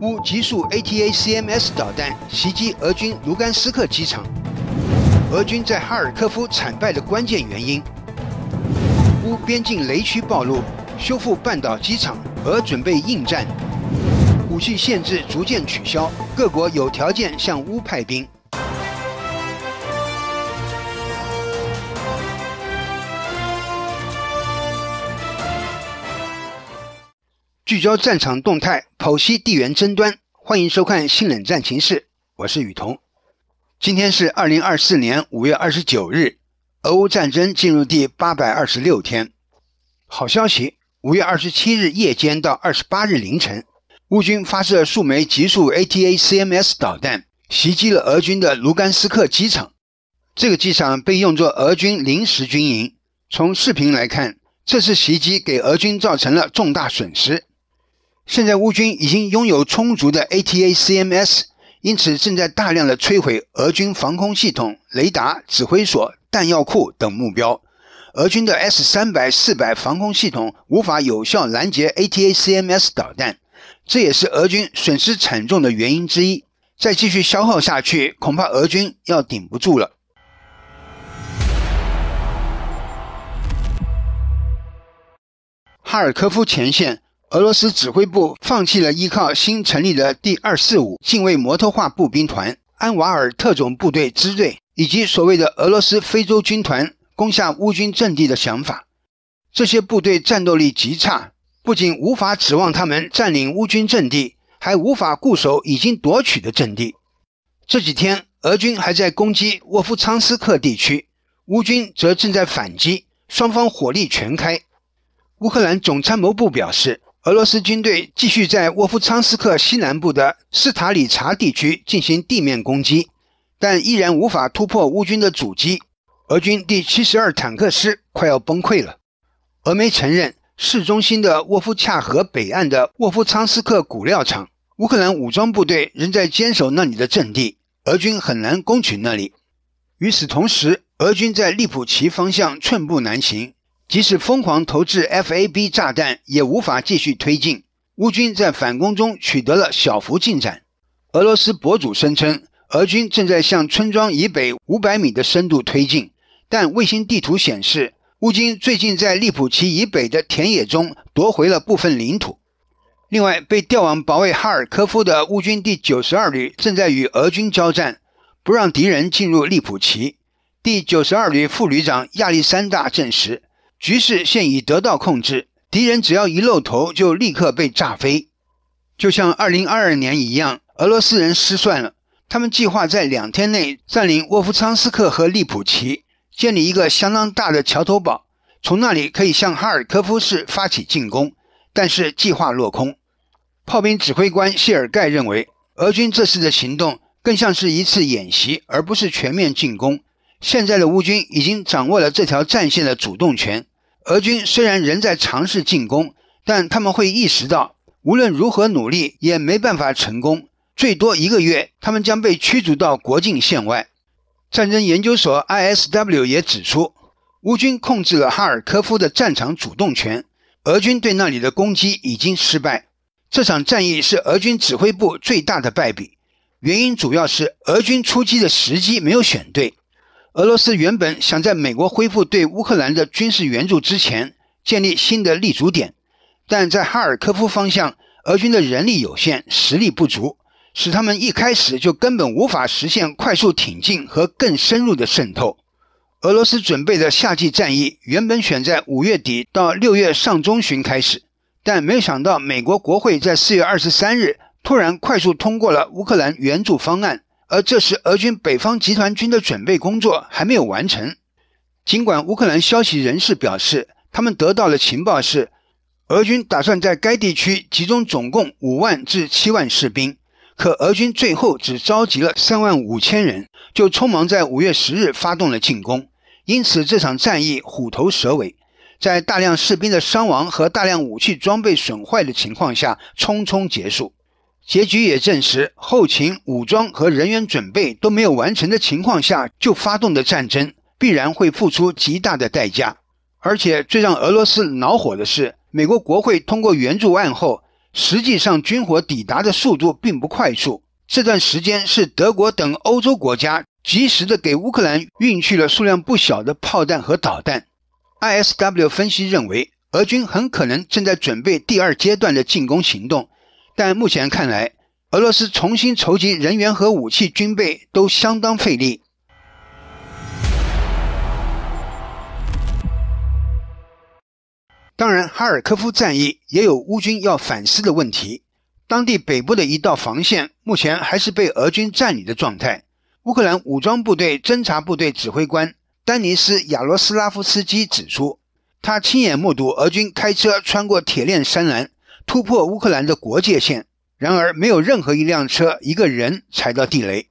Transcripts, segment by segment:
乌极速 ATA CMS 导弹袭击俄军卢甘斯克机场，俄军在哈尔科夫惨败的关键原因。乌边境雷区暴露，修复半岛机场，俄准备应战。武器限制逐渐取消，各国有条件向乌派兵。聚焦战场动态，剖析地缘争端。欢迎收看《新冷战情势》，我是雨桐。今天是二零二四年五月二十九日，俄乌战争进入第八百二十六天。好消息：五月二十七日夜间到二十八日凌晨，乌军发射数枚极速 ATA CMS 导弹，袭击了俄军的卢甘斯克机场。这个机场被用作俄军临时军营。从视频来看，这次袭击给俄军造成了重大损失。现在乌军已经拥有充足的 ATACMS，因此正在大量的摧毁俄军防空系统、雷达、指挥所、弹药库等目标。俄军的 S 三百、四百防空系统无法有效拦截 ATACMS 导弹，这也是俄军损失惨重的原因之一。再继续消耗下去，恐怕俄军要顶不住了。哈尔科夫前线。俄罗斯指挥部放弃了依靠新成立的第二四五近卫摩托化步兵团、安瓦尔特种部队支队以及所谓的俄罗斯非洲军团攻下乌军阵地的想法。这些部队战斗力极差，不仅无法指望他们占领乌军阵地，还无法固守已经夺取的阵地。这几天，俄军还在攻击沃夫昌斯克地区，乌军则正在反击，双方火力全开。乌克兰总参谋部表示。俄罗斯军队继续在沃夫昌斯克西南部的斯塔里察地区进行地面攻击，但依然无法突破乌军的阻击。俄军第七十二坦克师快要崩溃了。俄媒承认，市中心的沃夫恰河北岸的沃夫昌斯克古料厂，乌克兰武装部队仍在坚守那里的阵地，俄军很难攻取那里。与此同时，俄军在利普奇方向寸步难行。即使疯狂投掷 FAB 炸弹，也无法继续推进。乌军在反攻中取得了小幅进展。俄罗斯博主声称，俄军正在向村庄以北500米的深度推进，但卫星地图显示，乌军最近在利普奇以北的田野中夺回了部分领土。另外，被调往保卫哈尔科夫的乌军第九十二旅正在与俄军交战，不让敌人进入利普奇。第九十二旅副旅长亚历山大证实。局势现已得到控制，敌人只要一露头就立刻被炸飞，就像2022年一样。俄罗斯人失算了，他们计划在两天内占领沃夫昌斯克和利普奇，建立一个相当大的桥头堡，从那里可以向哈尔科夫市发起进攻。但是计划落空。炮兵指挥官谢尔盖认为，俄军这次的行动更像是一次演习，而不是全面进攻。现在的乌军已经掌握了这条战线的主动权。俄军虽然仍在尝试进攻，但他们会意识到，无论如何努力也没办法成功。最多一个月，他们将被驱逐到国境线外。战争研究所 ISW 也指出，乌军控制了哈尔科夫的战场主动权，俄军对那里的攻击已经失败。这场战役是俄军指挥部最大的败笔，原因主要是俄军出击的时机没有选对。俄罗斯原本想在美国恢复对乌克兰的军事援助之前建立新的立足点，但在哈尔科夫方向，俄军的人力有限、实力不足，使他们一开始就根本无法实现快速挺进和更深入的渗透。俄罗斯准备的夏季战役原本选在五月底到六月上中旬开始，但没想到美国国会在四月二十三日突然快速通过了乌克兰援助方案。而这时，俄军北方集团军的准备工作还没有完成。尽管乌克兰消息人士表示，他们得到的情报是，俄军打算在该地区集中总共五万至七万士兵，可俄军最后只召集了三万五千人，就匆忙在五月十日发动了进攻。因此，这场战役虎头蛇尾，在大量士兵的伤亡和大量武器装备损坏的情况下，匆匆结束。结局也证实，后勤、武装和人员准备都没有完成的情况下就发动的战争，必然会付出极大的代价。而且，最让俄罗斯恼火的是，美国国会通过援助案后，实际上军火抵达的速度并不快速。这段时间，是德国等欧洲国家及时的给乌克兰运去了数量不小的炮弹和导弹。ISW 分析认为，俄军很可能正在准备第二阶段的进攻行动。但目前看来，俄罗斯重新筹集人员和武器、军备都相当费力。当然，哈尔科夫战役也有乌军要反思的问题。当地北部的一道防线目前还是被俄军占领的状态。乌克兰武装部队侦察部队指挥官丹尼斯·亚罗斯拉夫斯基指出，他亲眼目睹俄军开车穿过铁链山栏。突破乌克兰的国界线，然而没有任何一辆车、一个人踩到地雷。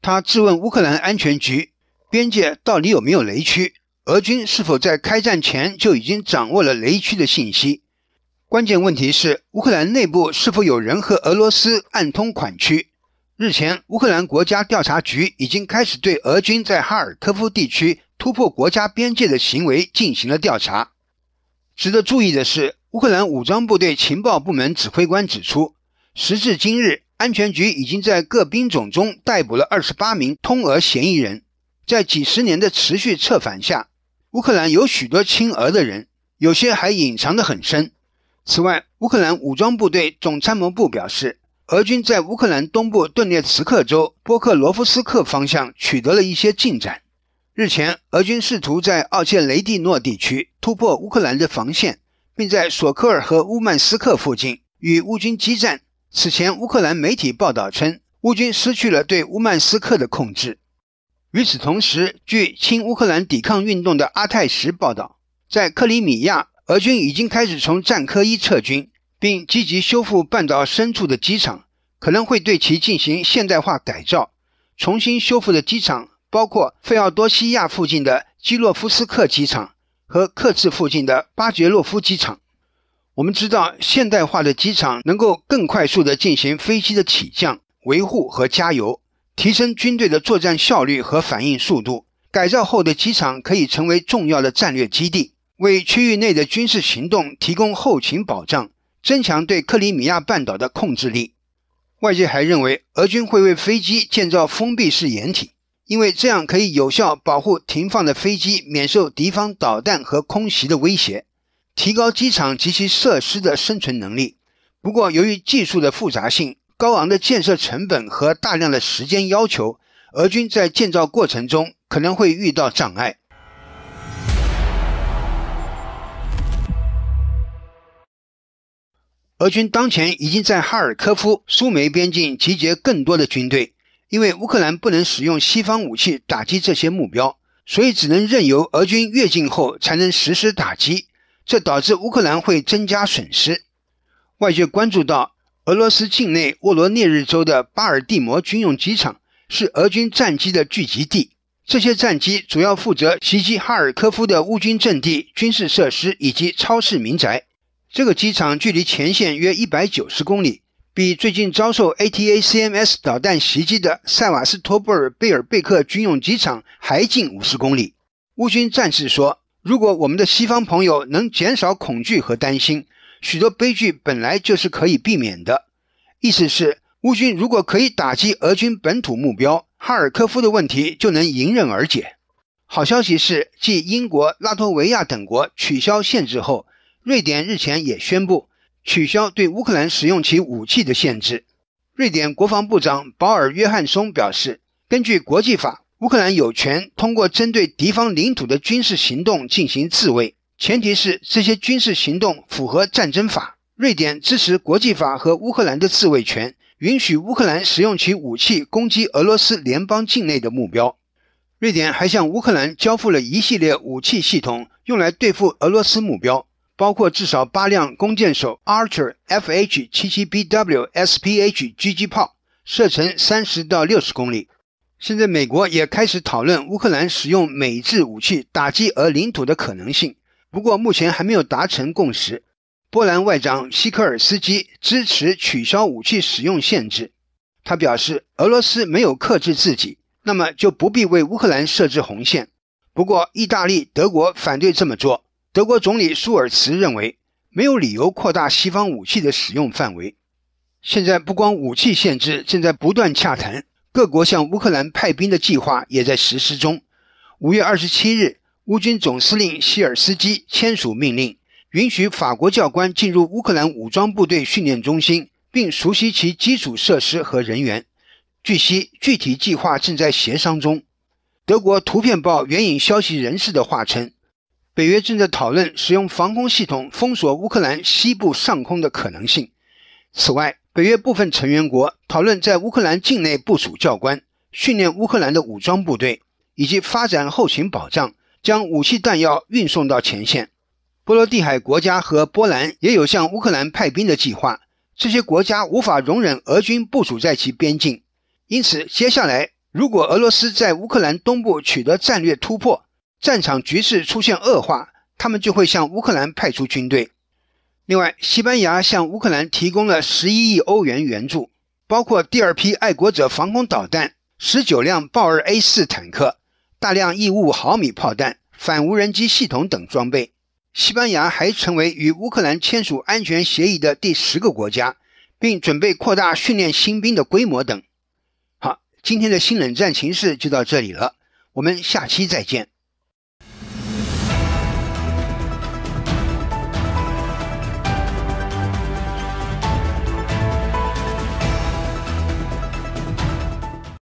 他质问乌克兰安全局：边界到底有没有雷区？俄军是否在开战前就已经掌握了雷区的信息？关键问题是乌克兰内部是否有人和俄罗斯暗通款曲？日前，乌克兰国家调查局已经开始对俄军在哈尔科夫地区突破国家边界的行为进行了调查。值得注意的是。乌克兰武装部队情报部门指挥官指出，时至今日，安全局已经在各兵种中逮捕了28名通俄嫌疑人。在几十年的持续策反下，乌克兰有许多亲俄的人，有些还隐藏得很深。此外，乌克兰武装部队总参谋部表示，俄军在乌克兰东部顿涅茨克州波克罗夫斯克方向取得了一些进展。日前，俄军试图在奥切雷蒂诺地区突破乌克兰的防线。并在索科尔和乌曼斯克附近与乌军激战。此前，乌克兰媒体报道称，乌军失去了对乌曼斯克的控制。与此同时，据亲乌克兰抵抗运动的《阿泰什》报道，在克里米亚，俄军已经开始从战科伊撤军，并积极修复半岛深处的机场，可能会对其进行现代化改造。重新修复的机场包括费奥多西亚附近的基洛夫斯克机场。和克赤附近的巴杰洛夫机场，我们知道现代化的机场能够更快速的进行飞机的起降、维护和加油，提升军队的作战效率和反应速度。改造后的机场可以成为重要的战略基地，为区域内的军事行动提供后勤保障，增强对克里米亚半岛的控制力。外界还认为，俄军会为飞机建造封闭式掩体。因为这样可以有效保护停放的飞机免受敌方导弹和空袭的威胁，提高机场及其设施的生存能力。不过，由于技术的复杂性、高昂的建设成本和大量的时间要求，俄军在建造过程中可能会遇到障碍。俄军当前已经在哈尔科夫苏梅边境集结更多的军队。因为乌克兰不能使用西方武器打击这些目标，所以只能任由俄军越境后才能实施打击，这导致乌克兰会增加损失。外界关注到，俄罗斯境内沃罗涅日州的巴尔的摩军用机场是俄军战机的聚集地，这些战机主要负责袭击哈尔科夫的乌军阵地、军事设施以及超市民宅。这个机场距离前线约一百九十公里。比最近遭受 A T A C M S 导弹袭击的塞瓦斯托波尔贝尔贝克军用机场还近五十公里。乌军战士说：“如果我们的西方朋友能减少恐惧和担心，许多悲剧本来就是可以避免的。”意思是，乌军如果可以打击俄军本土目标，哈尔科夫的问题就能迎刃而解。好消息是，继英国、拉脱维亚等国取消限制后，瑞典日前也宣布。取消对乌克兰使用其武器的限制。瑞典国防部长保尔·约翰松表示，根据国际法，乌克兰有权通过针对敌方领土的军事行动进行自卫，前提是这些军事行动符合战争法。瑞典支持国际法和乌克兰的自卫权，允许乌克兰使用其武器攻击俄罗斯联邦境内的目标。瑞典还向乌克兰交付了一系列武器系统，用来对付俄罗斯目标。包括至少八辆弓箭手 Archer FH77BW SPH 狙击炮，射程三十到六十公里。现在美国也开始讨论乌克兰使用美制武器打击俄领土的可能性，不过目前还没有达成共识。波兰外长希科尔斯基支持取消武器使用限制，他表示：“俄罗斯没有克制自己，那么就不必为乌克兰设置红线。”不过，意大利、德国反对这么做。德国总理舒尔茨认为，没有理由扩大西方武器的使用范围。现在不光武器限制正在不断洽谈，各国向乌克兰派兵的计划也在实施中。五月二十七日，乌军总司令希尔斯基签署命令，允许法国教官进入乌克兰武装部队训练中心，并熟悉其基础设施和人员。据悉，具体计划正在协商中。德国《图片报》援引消息人士的话称。北约正在讨论使用防空系统封锁乌克兰西部上空的可能性。此外，北约部分成员国讨论在乌克兰境内部署教官，训练乌克兰的武装部队，以及发展后勤保障，将武器弹药运送到前线。波罗的海国家和波兰也有向乌克兰派兵的计划。这些国家无法容忍俄军部署在其边境，因此，接下来如果俄罗斯在乌克兰东部取得战略突破，战场局势出现恶化，他们就会向乌克兰派出军队。另外，西班牙向乌克兰提供了十一亿欧元援助，包括第二批爱国者防空导弹、十九辆豹二 A 四坦克、大量异物毫米炮弹、反无人机系统等装备。西班牙还成为与乌克兰签署安全协议的第十个国家，并准备扩大训练新兵的规模等。好，今天的新冷战形势就到这里了，我们下期再见。